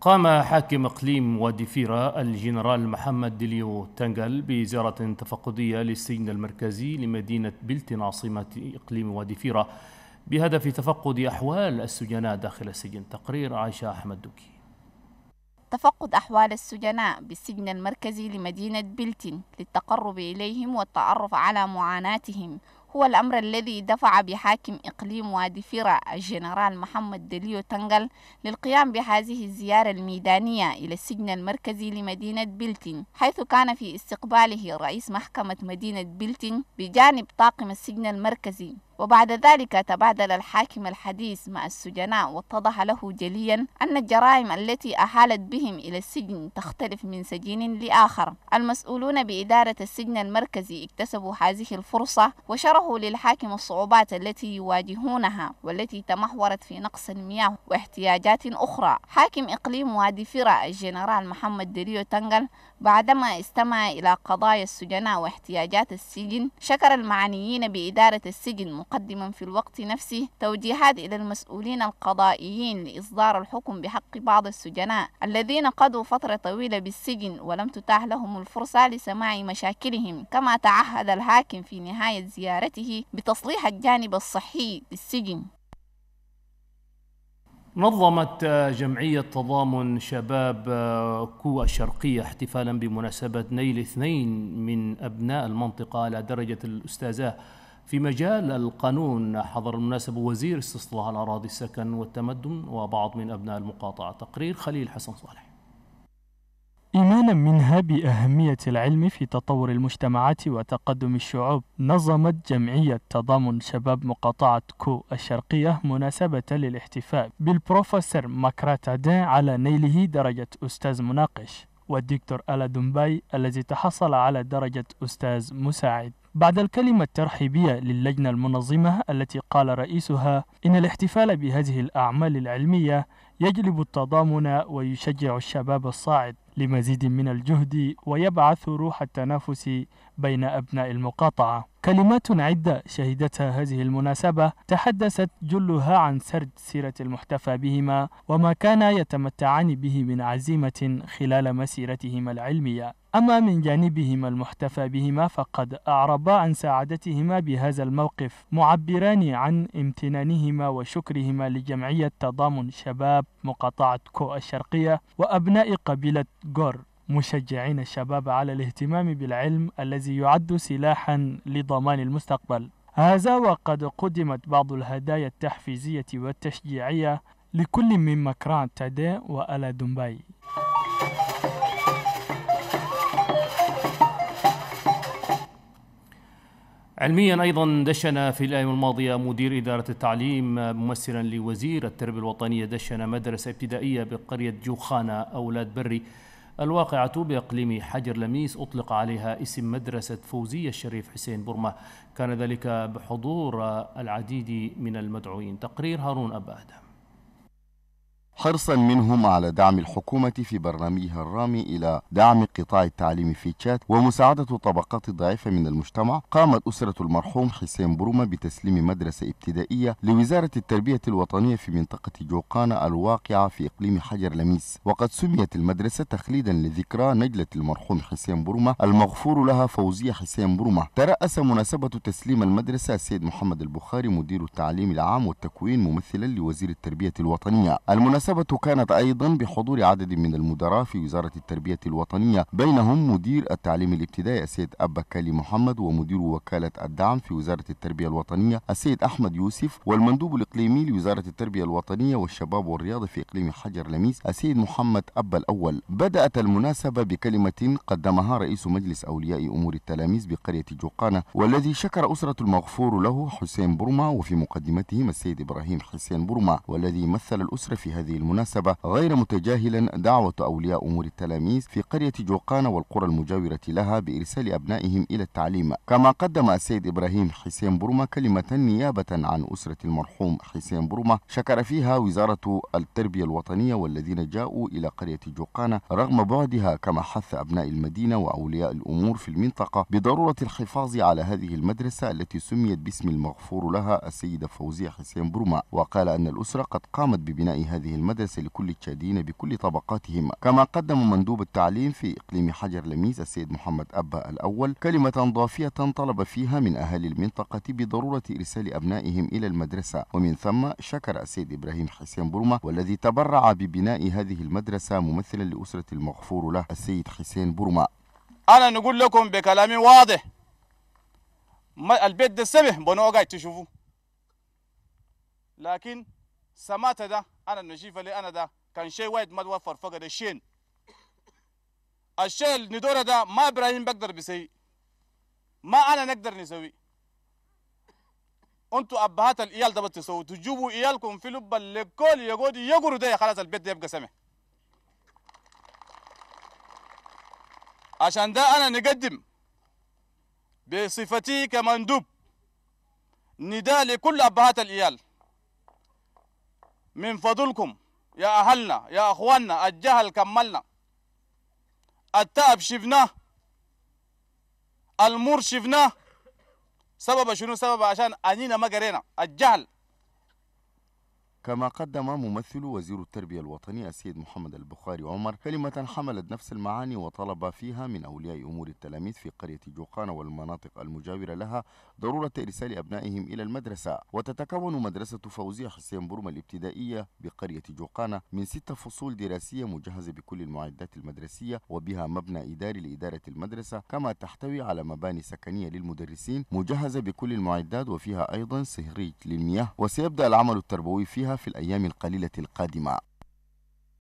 قام حاكم اقليم وادي فيرا الجنرال محمد ديليو تنقل بزياره تفقديه للسجن المركزي لمدينه بلتن عاصمه اقليم وادي فيرا بهدف تفقد احوال السجناء داخل السجن تقرير عائشه احمد دوكي تفقد أحوال السجناء بالسجن المركزي لمدينة بلتن للتقرب إليهم والتعرف على معاناتهم هو الأمر الذي دفع بحاكم إقليم وادي فيرا الجنرال محمد دليو تنقل للقيام بهذه الزيارة الميدانية إلى السجن المركزي لمدينة بلتين حيث كان في استقباله رئيس محكمة مدينة بلتين بجانب طاقم السجن المركزي وبعد ذلك تبادل الحاكم الحديث مع السجناء واتضح له جليا أن الجرائم التي أحالت بهم إلى السجن تختلف من سجين لآخر المسؤولون بإدارة السجن المركزي اكتسبوا هذه الفرصة وشرحوا للحاكم الصعوبات التي يواجهونها والتي تمحورت في نقص المياه واحتياجات أخرى حاكم إقليم وادي فرا الجنرال محمد دريو تنقل بعدما استمع إلى قضايا السجناء واحتياجات السجن شكر المعنيين بإدارة السجن مقدما في الوقت نفسه توجيهات إلى المسؤولين القضائيين لإصدار الحكم بحق بعض السجناء الذين قضوا فترة طويلة بالسجن ولم تتاح لهم الفرصة لسماع مشاكلهم كما تعهد الحاكم في نهاية زيارته بتصليح الجانب الصحي للسجن نظمت جمعية تضامن شباب كوة الشرقية احتفالا بمناسبة نيل اثنين من أبناء المنطقة على درجة الأستاذة في مجال القانون حضر المناسبة وزير استصلاح الأراضي السكن والتمدن وبعض من أبناء المقاطعة تقرير خليل حسن صالح إيمانا منها بأهمية العلم في تطور المجتمعات وتقدم الشعوب نظمت جمعية تضامن شباب مقاطعة كو الشرقية مناسبة للاحتفال بالبروفيسور ماكراتا ماكراتادين على نيله درجة أستاذ مناقش والدكتور ألا دومباي الذي تحصل على درجة أستاذ مساعد بعد الكلمة الترحيبية للجنة المنظمة التي قال رئيسها إن الاحتفال بهذه الأعمال العلمية يجلب التضامن ويشجع الشباب الصاعد لمزيد من الجهد ويبعث روح التنافس بين أبناء المقاطعة كلمات عدة شهدتها هذه المناسبة تحدثت جلها عن سرد سيرة المحتفى بهما وما كان يتمتعان به من عزيمة خلال مسيرتهما العلمية أما من جانبهما المحتفى بهما فقد أعربا عن سعادتهما بهذا الموقف معبران عن امتنانهما وشكرهما لجمعية تضامن شباب مقاطعة كو الشرقية وأبناء قبيلة جور مشجعين الشباب على الاهتمام بالعلم الذي يعد سلاحا لضمان المستقبل هذا وقد قدمت بعض الهدايا التحفيزية والتشجيعية لكل من مكران تادي وألا دمباي علميا ايضا دشن في الايام الماضيه مدير اداره التعليم ممثلا لوزير التربيه الوطنيه دشن مدرسه ابتدائيه بقريه جوخانه اولاد بري الواقعة بإقليم حجر لميس أطلق عليها اسم مدرسة فوزية الشريف حسين برما كان ذلك بحضور العديد من المدعوين تقرير هارون اباده حرصا منهم على دعم الحكومة في برنامجها الرامي إلى دعم قطاع التعليم في تشاد ومساعدة الطبقات الضعيفة من المجتمع قامت أسرة المرحوم حسين برومة بتسليم مدرسة ابتدائية لوزارة التربية الوطنية في منطقة جوقانة الواقعة في إقليم حجر لميس وقد سميت المدرسة تخليدا لذكرى نجلة المرحوم حسين برومة المغفور لها فوزية حسين برومة ترأس مناسبة تسليم المدرسة السيد محمد البخاري مدير التعليم العام والتكوين ممثلا لوزير التربية الوطنية المناسبة المناسبة كانت أيضا بحضور عدد من المدراء في وزارة التربية الوطنية بينهم مدير التعليم الابتدائي السيد أبا كالي محمد ومدير وكالة الدعم في وزارة التربية الوطنية السيد أحمد يوسف والمندوب الإقليمي لوزارة التربية الوطنية والشباب والرياضة في إقليم حجر لميس السيد محمد أبا الأول بدأت المناسبة بكلمة قدمها رئيس مجلس أولياء أمور التلاميذ بقرية جوقانة والذي شكر أسرة المغفور له حسين برما وفي مقدمتهم السيد إبراهيم حسين برما والذي مثل الأسرة في هذه بهذه المناسبة غير متجاهلا دعوة أولياء أمور التلاميذ في قرية جوقان والقرى المجاورة لها بإرسال أبنائهم إلى التعليم كما قدم السيد إبراهيم حسين برمة كلمة نيابة عن أسرة المرحوم حسين برمة شكر فيها وزارة التربية الوطنية والذين جاءوا إلى قرية جوقانة رغم بعدها كما حث أبناء المدينة وأولياء الأمور في المنطقة بضرورة الحفاظ على هذه المدرسة التي سميت باسم المغفور لها السيدة فوزية حسين برمة وقال أن الأسرة قد قامت ببناء هذه المدرسة المدرسة لكل التشاديين بكل طبقاتهم كما قدم مندوب التعليم في إقليم حجر لميز السيد محمد أبا الأول كلمة ضافية طلب فيها من أهالي المنطقة بضرورة إرسال أبنائهم إلى المدرسة ومن ثم شكر السيد إبراهيم حسين برمة والذي تبرع ببناء هذه المدرسة ممثلا لأسرة المغفور له السيد حسين برمة أنا نقول لكم بكلام واضح البيت ده سمح بنوقع تشوفوه لكن سمات ده انا نجيفه لي انا دا كان شيء وايد ما توفر فقد الشين الشيء اللي ندوره دا ما ابراهيم بقدر بسي ما انا نقدر نسوي انتوا ابهات الايال دا بتسوي تجيبوا ايالكم في لب لكل يقعد يقروا ده خلاص البيت ده يبقى سمح عشان ده انا نقدم بصفتي كمندوب نداء لكل ابهات الايال من فضلكم يا أهلنا يا أخواننا الجهل كملنا التعب شفناه المر شفناه سبب شنو سبب عشان أنينا ما قرينا الجهل كما قدم ممثل وزير التربية الوطني السيد محمد البخاري عمر كلمة حملت نفس المعاني وطلب فيها من أولياء أمور التلاميذ في قرية جوقان والمناطق المجاورة لها ضرورة إرسال أبنائهم إلى المدرسة وتتكون مدرسة فوزية حسين برمة الابتدائية بقرية جوقان من ست فصول دراسية مجهزة بكل المعدات المدرسية وبها مبنى إداري لإدارة المدرسة كما تحتوي على مباني سكنية للمدرسين مجهزة بكل المعدات وفيها أيضا سهريج للمياه وسيبدأ العمل التربوي فيها في الأيام القليلة القادمة